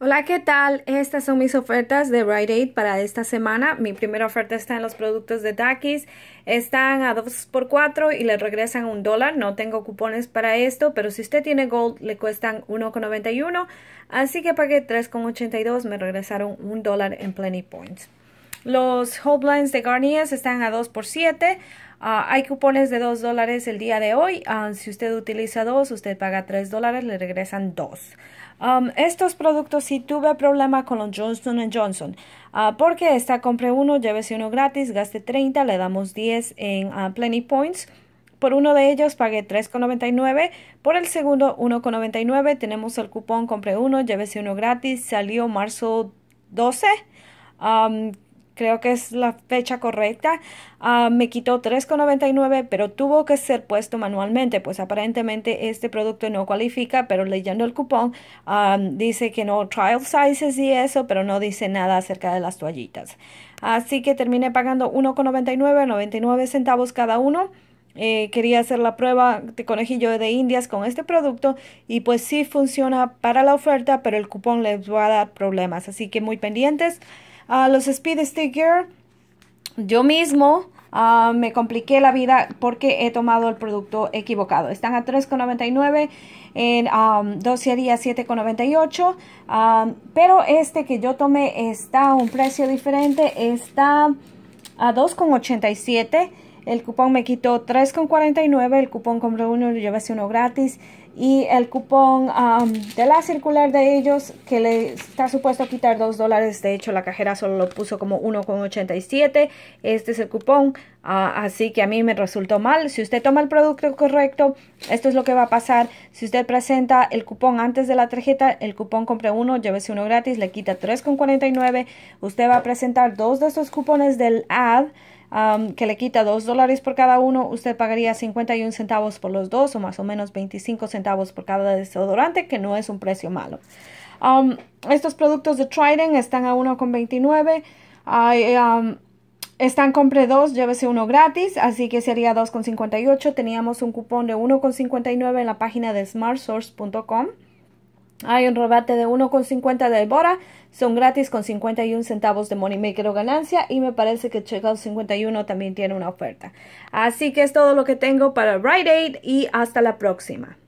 Hola, ¿qué tal? Estas son mis ofertas de Rite Aid para esta semana. Mi primera oferta está en los productos de Takis. Están a 2x4 y le regresan un dólar. No tengo cupones para esto, pero si usted tiene Gold le cuestan 1,91. Así que pagué 3,82. Me regresaron un dólar en Plenty Points. Los whole de Garnier están a 2 por 7. Ah, hay cupones de 2 dólares el día de hoy. Ah, si usted utiliza 2, usted paga 3 dólares, le regresan 2. estos productos sí tuve problema con los Johnson Johnson. Ah, porque esta compre uno, llévese uno gratis, gaste 30, le damos 10 en Plenty Points. Por uno de ellos pagué 3,99. Por el segundo 1,99. Tenemos el cupón compre uno, llévese uno gratis. Salió marzo 12 creo que es la fecha correcta, ah, me quitó 3,99, pero tuvo que ser puesto manualmente, pues aparentemente este producto no cualifica, pero leyendo el cupón ah, dice que no trial sizes y eso, pero no dice nada acerca de las toallitas. Así que terminé pagando 1,99, 99 centavos cada uno. Eh, quería hacer la prueba de conejillo de indias con este producto y pues sí funciona para la oferta, pero el cupón les va a dar problemas, así que muy pendientes los speed sticker, yo mismo ah, me compliqué la vida porque he tomado el producto equivocado. Están a 3,99 en um, 12 días 7,98. Um, pero este que yo tomé está a un precio diferente. Está a 2,87 el cupón me quitó 3,49. El cupón compre uno, llévese uno gratis. Y el cupón um, de la circular de ellos, que le está supuesto quitar 2 dólares. De hecho, la cajera solo lo puso como 1,87. Este es el cupón. Ah, así que a mí me resultó mal. Si usted toma el producto correcto, esto es lo que va a pasar. Si usted presenta el cupón antes de la tarjeta, el cupón compre uno, llévese uno gratis, le quita 3,49. Usted va a presentar dos de estos cupones del ad que le quita 2 dólares por cada uno, usted pagaría un centavos por los dos o más o menos veinticinco centavos por cada desodorante, que no es un precio malo. estos productos de Trident están a 1,29. con veintinueve están compre dos, llévese uno gratis, así que sería 2,58. Teníamos un cupón de 1,59 en la página de smartsource.com. Hay un rebate de 1,50 de Bora. Son gratis con 51 centavos de Maker o ganancia. Y me parece que Checkout 51 también tiene una oferta. Así que es todo lo que tengo para Rite Aid y hasta la próxima.